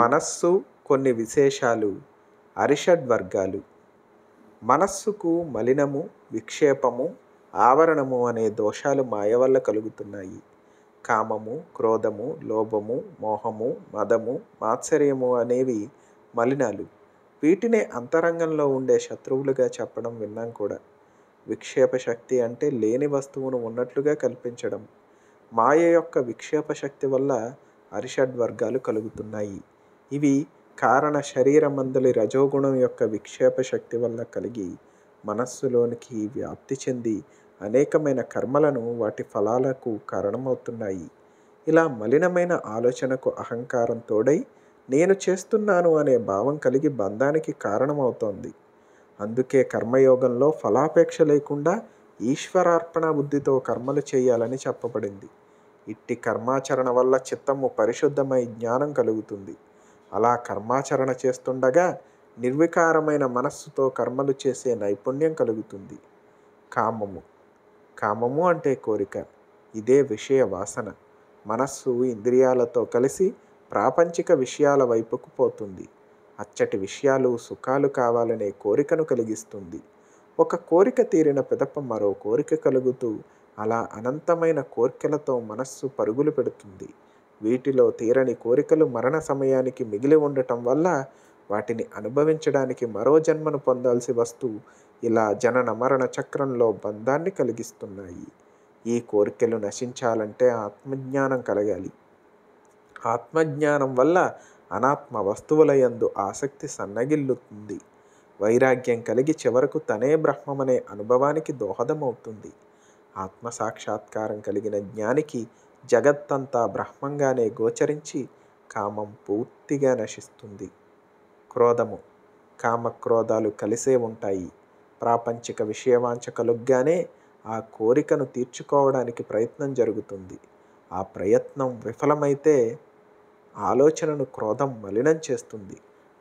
మనస్సు కొన్ని విశేషాలు అరిషడ్ వర్గాలు మనస్సుకు మలినము విక్షేపము ఆవరణము అనే దోషాలు మాయ వల్ల కలుగుతున్నాయి కామము క్రోధము లోభము మోహము మదము మాత్సర్యము అనేవి మలినాలు వీటినే అంతరంగంలో ఉండే శత్రువులుగా చెప్పడం విన్నాం కూడా విక్షేప శక్తి అంటే లేని వస్తువును ఉన్నట్లుగా కల్పించడం మాయ యొక్క విక్షేప శక్తి వల్ల అరిషడ్ వర్గాలు కలుగుతున్నాయి ఇవి కారణ శరీర మందలి రజోగుణం యొక్క విక్షేప శక్తి వల్ల కలిగి మనస్సులోనికి వ్యాప్తి చెంది అనేకమైన కర్మలను వాటి ఫలాలకు కారణమవుతున్నాయి ఇలా మలినమైన ఆలోచనకు అహంకారం తోడై నేను చేస్తున్నాను అనే భావం కలిగి బంధానికి కారణమవుతోంది అందుకే కర్మయోగంలో ఫలాపేక్ష లేకుండా ఈశ్వరార్పణ బుద్ధితో కర్మలు చేయాలని చెప్పబడింది ఇట్టి కర్మాచరణ వల్ల చిత్తము పరిశుద్ధమై జ్ఞానం కలుగుతుంది అలా కర్మాచరణ చేస్తుండగా నిర్వికారమైన మనస్సుతో కర్మలు చేసే నైపుణ్యం కలుగుతుంది కామము కామము అంటే కోరిక ఇదే విషయ వాసన మనస్సు ఇంద్రియాలతో కలిసి ప్రాపంచిక విషయాల వైపుకు పోతుంది అచ్చటి విషయాలు సుఖాలు కావాలనే కోరికను కలిగిస్తుంది ఒక కోరిక తీరిన పెదప మరో కోరిక కలుగుతూ అలా అనంతమైన కోరికలతో మనస్సు పరుగులు పెడుతుంది వీటిలో తీరని కోరికలు మరణ సమయానికి మిగిలి ఉండటం వల్ల వాటిని అనుభవించడానికి మరో జన్మను పొందాల్సి వస్తూ ఇలా జనన మరణ చక్రంలో బంధాన్ని కలిగిస్తున్నాయి ఈ కోరికలు నశించాలంటే ఆత్మజ్ఞానం కలగాలి ఆత్మజ్ఞానం వల్ల అనాత్మ వస్తువుల యందు ఆసక్తి సన్నగిల్లుతుంది వైరాగ్యం కలిగి చివరకు తనే బ్రహ్మమనే అనుభవానికి దోహదమవుతుంది ఆత్మసాక్షాత్కారం కలిగిన జ్ఞానికి జగత్తంతా బ్రహ్మంగానే గోచరించి కామం పూర్తిగా నశిస్తుంది క్రోధము కామక్రోధాలు కలిసే ఉంటాయి ప్రాపంచిక విషయవాంఛ కలుగ్గానే ఆ కోరికను తీర్చుకోవడానికి ప్రయత్నం జరుగుతుంది ఆ ప్రయత్నం విఫలమైతే ఆలోచనను క్రోధం మలినం చేస్తుంది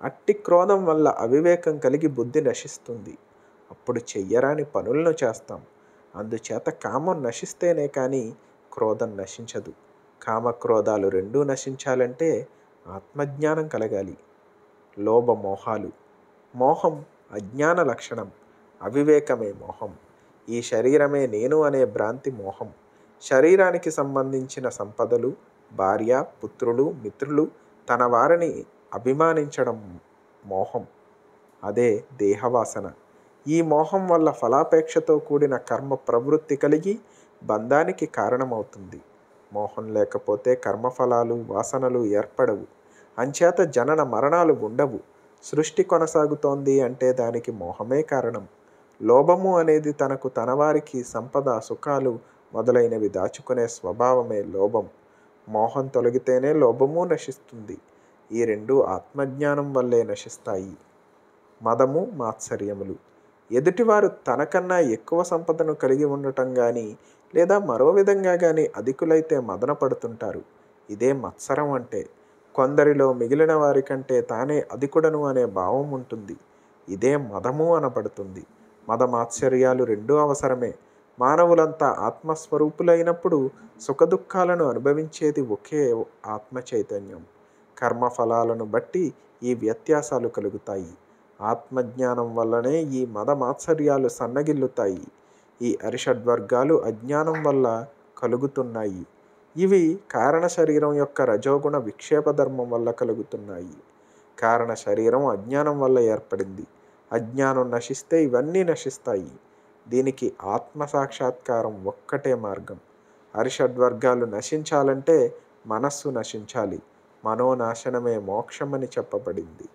అట్టి క్రోధం వల్ల అవివేకం కలిగి బుద్ధి నశిస్తుంది అప్పుడు చెయ్యరాని పనులను చేస్తాం అందుచేత కామం నశిస్తేనే కానీ క్రోధం నశించదు కామక్రోధాలు రెండూ నశించాలంటే ఆత్మజ్ఞానం కలగాలి లోభ మోహాలు మోహం అజ్ఞాన లక్షణం అవివేకమే మోహం ఈ శరీరమే నేను అనే భ్రాంతి మోహం శరీరానికి సంబంధించిన సంపదలు భార్య పుత్రులు మిత్రులు తన వారిని అభిమానించడం మోహం అదే దేహవాసన ఈ మోహం వల్ల ఫలాపేక్షతో కూడిన కర్మ ప్రవృత్తి కలిగి బంధానికి కారణమవుతుంది మోహం లేకపోతే కర్మఫలాలు వాసనలు ఏర్పడవు అంచేత జనన మరణాలు ఉండవు సృష్టి కొనసాగుతోంది అంటే దానికి మోహమే కారణం లోభము అనేది తనకు తనవారికి సంపద సుఖాలు మొదలైనవి దాచుకునే స్వభావమే లోభం మోహం తొలగితేనే లోభము నశిస్తుంది ఈ రెండు ఆత్మజ్ఞానం వల్లే నశిస్తాయి మదము మాత్సర్యములు ఎదుటివారు తనకన్నా ఎక్కువ సంపదను కలిగి ఉండటం కానీ లేదా మరో విధంగా కానీ అధికులైతే మదనపడుతుంటారు ఇదే మత్సరం అంటే కొందరిలో మిగిలిన వారికంటే తానే అధికుడను అనే భావం ఉంటుంది ఇదే మదము అనబడుతుంది మదమాశ్చర్యాలు రెండూ అవసరమే మానవులంతా ఆత్మస్వరూపులైనప్పుడు సుఖదుఖాలను అనుభవించేది ఒకే ఆత్మ చైతన్యం కర్మఫలాలను బట్టి ఈ వ్యత్యాసాలు కలుగుతాయి ఆత్మజ్ఞానం వల్లనే ఈ మద మాత్సర్యాలు సన్నగిల్లుతాయి ఈ అరిషడ్వర్గాలు అజ్ఞానం వల్ల కలుగుతున్నాయి ఇవి కారణ శరీరం యొక్క రజోగుణ విక్షేప ధర్మం వల్ల కలుగుతున్నాయి కారణ శరీరం అజ్ఞానం వల్ల ఏర్పడింది అజ్ఞానం నశిస్తే ఇవన్నీ నశిస్తాయి దీనికి ఆత్మసాక్షాత్కారం ఒక్కటే మార్గం అరిషడ్వర్గాలు నశించాలంటే మనస్సు నశించాలి మనోనాశనమే మోక్షమని చెప్పబడింది